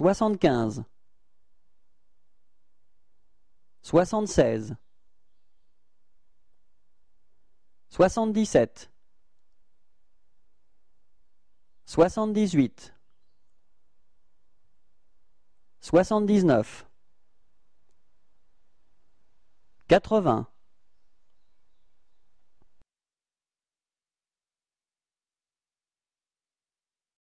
75 76 77 78 79 80